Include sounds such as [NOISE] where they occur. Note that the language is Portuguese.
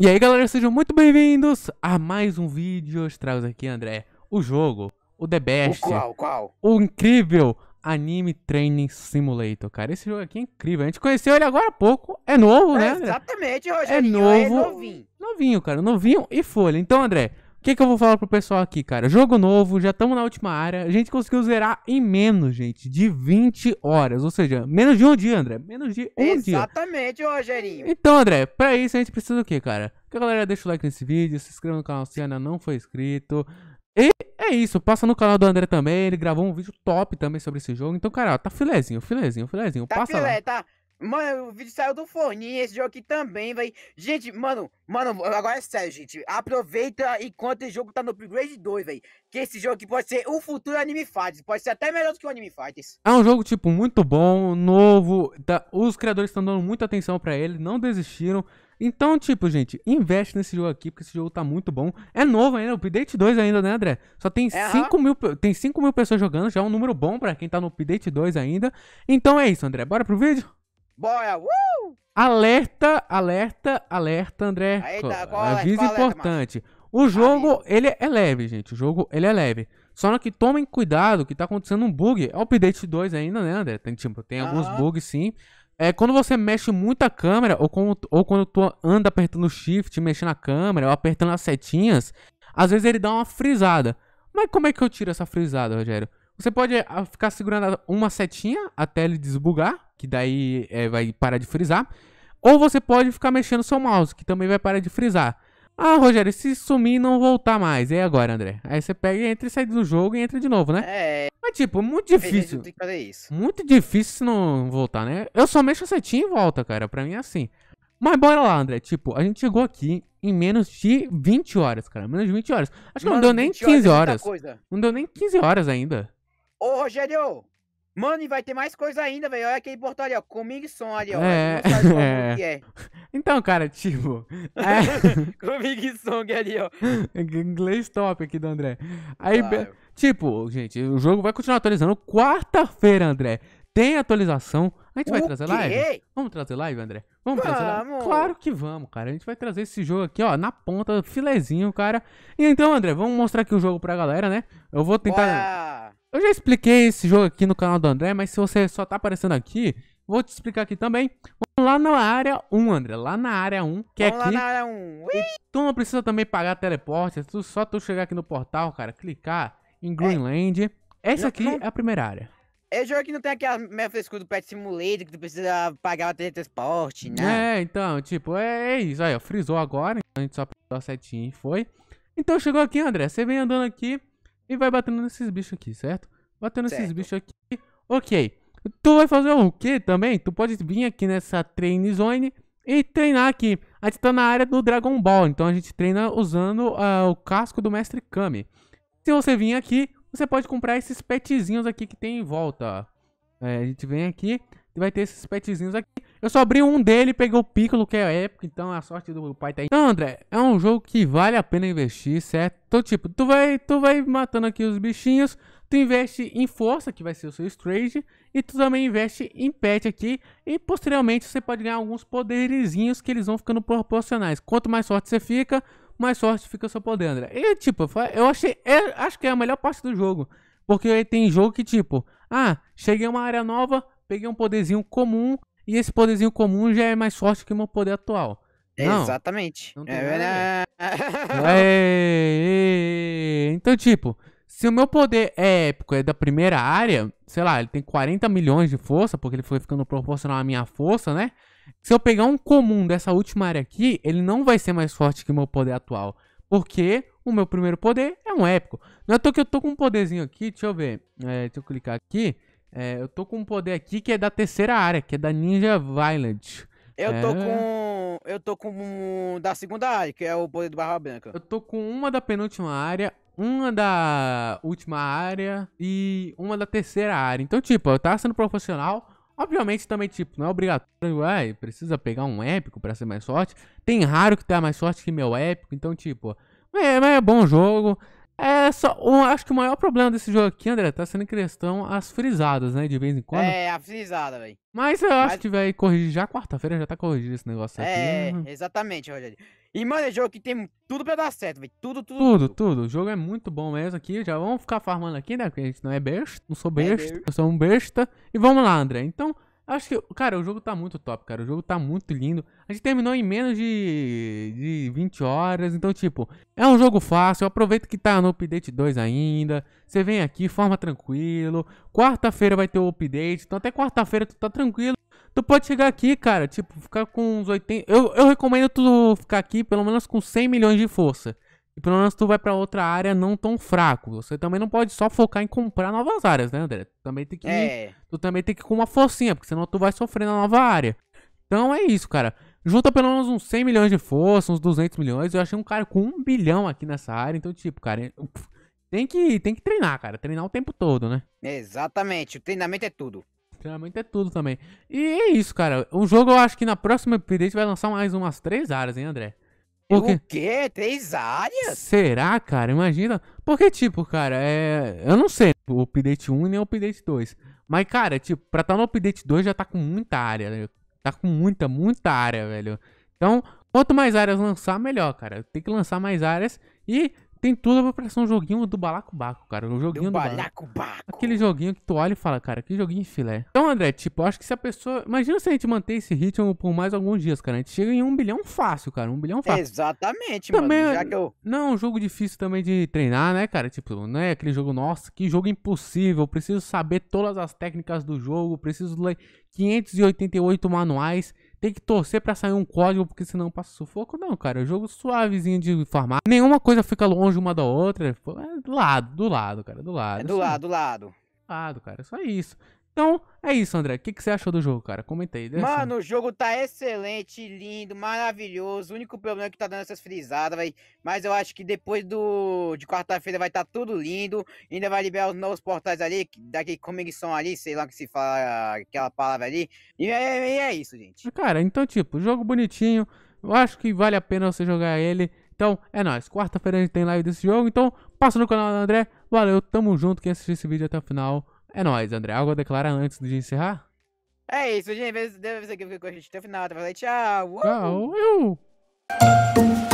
E aí galera, sejam muito bem-vindos a mais um vídeo. Eu trago aqui, André, o jogo, o The Best. O qual, qual? O incrível Anime Training Simulator, cara. Esse jogo aqui é incrível. A gente conheceu ele agora há pouco. É novo, é, né? Exatamente, Rogério. É, é novo. É novinho. Novinho, cara. Novinho e folha. Então, André, o que, que eu vou falar pro pessoal aqui, cara? Jogo novo, já estamos na última área. A gente conseguiu zerar em menos, gente, de 20 horas. Ou seja, menos de um dia, André. Menos de um Exatamente, dia. Exatamente, Rogerinho. Então, André, pra isso a gente precisa do quê, cara? Que a galera deixa o like nesse vídeo, se inscreva no canal se ainda não foi inscrito. E é isso, passa no canal do André também, ele gravou um vídeo top também sobre esse jogo. Então, cara, ó, tá filezinho, filezinho, filezinho. Tá passa filé, lá. tá? Mano, o vídeo saiu do forninho, esse jogo aqui também, velho. Gente, mano, mano, agora é sério, gente. Aproveita enquanto o jogo tá no upgrade 2, velho. Que esse jogo aqui pode ser o futuro Anime Fighters. Pode ser até melhor do que o Anime Fighters. É um jogo, tipo, muito bom, novo. Tá... Os criadores estão dando muita atenção pra ele, não desistiram. Então, tipo, gente, investe nesse jogo aqui, porque esse jogo tá muito bom. É novo ainda, update 2 ainda, né, André? Só tem, é, 5 mil, tem 5 mil pessoas jogando, já é um número bom pra quem tá no update 2 ainda. Então é isso, André. Bora pro vídeo? Boa! Uh! Alerta, alerta, alerta, André. Eita, tá, qual, Aviso é, qual é, é, importante. Alerta, o jogo, ele é leve, gente. O jogo, ele é leve. Só que tomem cuidado que tá acontecendo um bug. É o update 2 ainda, né, André? Tem, tipo, tem alguns bugs, sim. É, quando você mexe muito a câmera, ou, com, ou quando tu anda apertando shift, mexendo a câmera, ou apertando as setinhas, às vezes ele dá uma frisada. Mas como é que eu tiro essa frisada, Rogério? Você pode eh, ficar segurando uma setinha até ele desbugar, que daí é, vai parar de frisar. Ou você pode ficar mexendo seu mouse, que também vai parar de frisar. Ah, Rogério, se sumir e não voltar mais, e agora, André? Aí você pega e entra e sai do jogo e entra de novo, né? É. Mas, tipo, muito difícil. Tem que fazer isso. Muito difícil se não voltar, né? Eu só mexo a setinha e volta, cara. Pra mim é assim. Mas bora lá, André. Tipo, a gente chegou aqui em menos de 20 horas, cara. Menos de 20 horas. Acho que Mano, é não deu nem 15 horas. horas. não deu nem 15 horas ainda. Ô, Rogério, mano, e vai ter mais coisa ainda, velho. Olha aquele portal ali, ó. Comigo e som ali, ó. É, é. [LAUGHS] é. Então, cara, tipo. [LAUGHS] É... Comigo e song ali, ó. [LAUGHS] Inglês top aqui do André. Aí, claro. tipo, gente, o jogo vai continuar atualizando quarta-feira, André. Tem atualização. A gente o vai trazer quê? live? Vamos trazer live, André? Vamos, vamos, trazer live? Claro que vamos, cara. A gente vai trazer esse jogo aqui, ó, na ponta, filezinho, cara. E então, André, vamos mostrar aqui o jogo pra galera, né? Eu vou tentar. Bora. Eu já expliquei esse jogo aqui no canal do André, mas se você só tá aparecendo aqui, vou te explicar aqui também. Vamos lá na área 1, André. Lá na área 1, que é Vamos é aqui. Lá na área 1. Ui! tu não precisa também pagar teleporte, é só tu chegar aqui no portal, cara, clicar em é. Greenland. É. Essa aqui não... é a primeira área. É jogo que não tem aquela meia frescura do Pet Simulator que tu precisa pagar o teletransporte, né? É, então, tipo, é, é isso aí, ó. Frisou agora, então a gente só apertou a setinha e foi. Então chegou aqui, André. Você vem andando aqui, e vai batendo nesses bichos aqui, certo? Batendo certo. nesses bichos aqui. Ok. Tu vai fazer o quê também? Tu pode vir aqui nessa train zone e treinar aqui. A gente tá na área do Dragon Ball, então a gente treina usando uh, o casco do Mestre Kami. Se você vir aqui, você pode comprar esses petzinhos aqui que tem em volta. É, a gente vem aqui e vai ter esses petzinhos aqui. Eu só abri um dele, peguei o Piccolo, que é época então a sorte do pai tá aí. Então, André, é um jogo que vale a pena investir, certo? Então, tipo, tu vai, tu vai matando aqui os bichinhos, tu investe em força, que vai ser o seu strange, e tu também investe em pet aqui, e posteriormente você pode ganhar alguns poderizinhos que eles vão ficando proporcionais. Quanto mais sorte você fica, mais sorte fica o seu poder, André. E, tipo, eu achei, eu é, acho que é a melhor parte do jogo, porque tem jogo que, tipo, ah, cheguei a uma área nova, peguei um poderzinho comum, e esse poderzinho comum já é mais forte que o meu poder atual. Não, Exatamente. Não é é, é... é... Então, tipo, se o meu poder é épico, é da primeira área, sei lá, ele tem 40 milhões de força, porque ele foi ficando proporcional à minha força, né? Se eu pegar um comum dessa última área aqui, ele não vai ser mais forte que o meu poder atual. Porque o meu primeiro poder é um épico. Não é que eu tô com um poderzinho aqui, deixa eu ver. É, deixa eu clicar aqui. É, eu tô com um poder aqui que é da terceira área, que é da Ninja Violet. Eu é... tô com. Eu tô com um da segunda área, que é o poder do Barra Branca. Eu tô com uma da penúltima área, uma da última área e uma da terceira área. Então, tipo, eu tava sendo profissional. Obviamente também, tipo, não é obrigatório, ué, precisa pegar um épico para ser mais forte Tem raro que tá mais sorte que meu épico, então, tipo, é, é bom jogo. É só. Um, acho que o maior problema desse jogo aqui, André, tá sendo em questão as frisadas, né? De vez em quando. É, a frisada, velho. Mas eu acho que vai corrigir já quarta-feira, já tá corrigido esse negócio é, aqui. É, né? exatamente, Rogério. E, mano, é jogo que tem tudo pra dar certo, velho. Tudo, tudo, tudo. Tudo, tudo. O jogo é muito bom mesmo aqui. Já vamos ficar farmando aqui, né? Porque a gente não é besta. Não sou é besta. É eu sou um besta. E vamos lá, André. Então, Acho que, cara, o jogo tá muito top, cara. O jogo tá muito lindo. A gente terminou em menos de, de 20 horas. Então, tipo, é um jogo fácil. Aproveita que tá no update 2 ainda. Você vem aqui, forma tranquilo. Quarta-feira vai ter o update. Então, até quarta-feira tu tá tranquilo. Tu pode chegar aqui, cara, tipo, ficar com uns 80. Eu, eu recomendo tu ficar aqui pelo menos com 100 milhões de força. E pelo menos tu vai para outra área não tão fraco. Você também não pode só focar em comprar novas áreas, né, André? Tu também tem que, é. tu também tem que ir com uma forcinha, porque senão tu vai sofrer na nova área. Então é isso, cara. Junta pelo menos uns 100 milhões de força, uns 200 milhões. Eu achei um cara com um bilhão aqui nessa área. Então, tipo, cara, tem que, tem que treinar, cara. Treinar o tempo todo, né? Exatamente. O treinamento é tudo. Treinamento é tudo também. E é isso, cara. O jogo eu acho que na próxima update vai lançar mais umas três áreas, hein, André? O que o quê? Três áreas? Será, cara? Imagina. Porque, tipo, cara, é. Eu não sei tipo, o update 1 nem o update 2. Mas, cara, tipo, pra tá no update 2 já tá com muita área, né? Tá com muita, muita área, velho. Então, quanto mais áreas lançar, melhor, cara. Tem que lançar mais áreas e tem tudo pra parecer um joguinho do balacobaco, cara. Um joguinho do, do balacobaco. Aquele joguinho que tu olha e fala, cara, que joguinho filé. Então, André, tipo, eu acho que se a pessoa. Imagina se a gente manter esse ritmo por mais alguns dias, cara. A gente chega em um bilhão fácil, cara. Um bilhão fácil. Exatamente, também, mano. É já que eu... Não é um jogo difícil também de treinar, né, cara? Tipo, não é aquele jogo, nossa, que jogo impossível. Preciso saber todas as técnicas do jogo. Preciso ler 588 manuais tem que torcer para sair um código, porque senão passa sufoco. Não, cara, é jogo suavezinho de farmar. Nenhuma coisa fica longe uma da outra. É do lado, do lado, cara, do lado. É do lado, do lado. Do lado, cara, só isso. Então, é isso, André. O que, que você achou do jogo, cara? Comenta aí. Assim. Mano, assim. o jogo tá excelente, lindo, maravilhoso. O único problema é que tá dando essas frisadas, velho. Mas eu acho que depois do de quarta-feira vai estar tá tudo lindo. Ainda vai liberar os novos portais ali, daqui são ali, sei lá o que se fala aquela palavra ali. E é, e é isso, gente. Ah, cara, então, tipo, jogo bonitinho. Eu acho que vale a pena você jogar ele. Então, é nóis. Quarta-feira a gente tem live desse jogo. Então, passa no canal do André. Valeu, tamo junto. Quem assistiu esse vídeo até o final. É nóis, André. Algo declara antes de encerrar? É isso, gente. Deve ser que a gente até o final. Tchau. Tchau. Eu.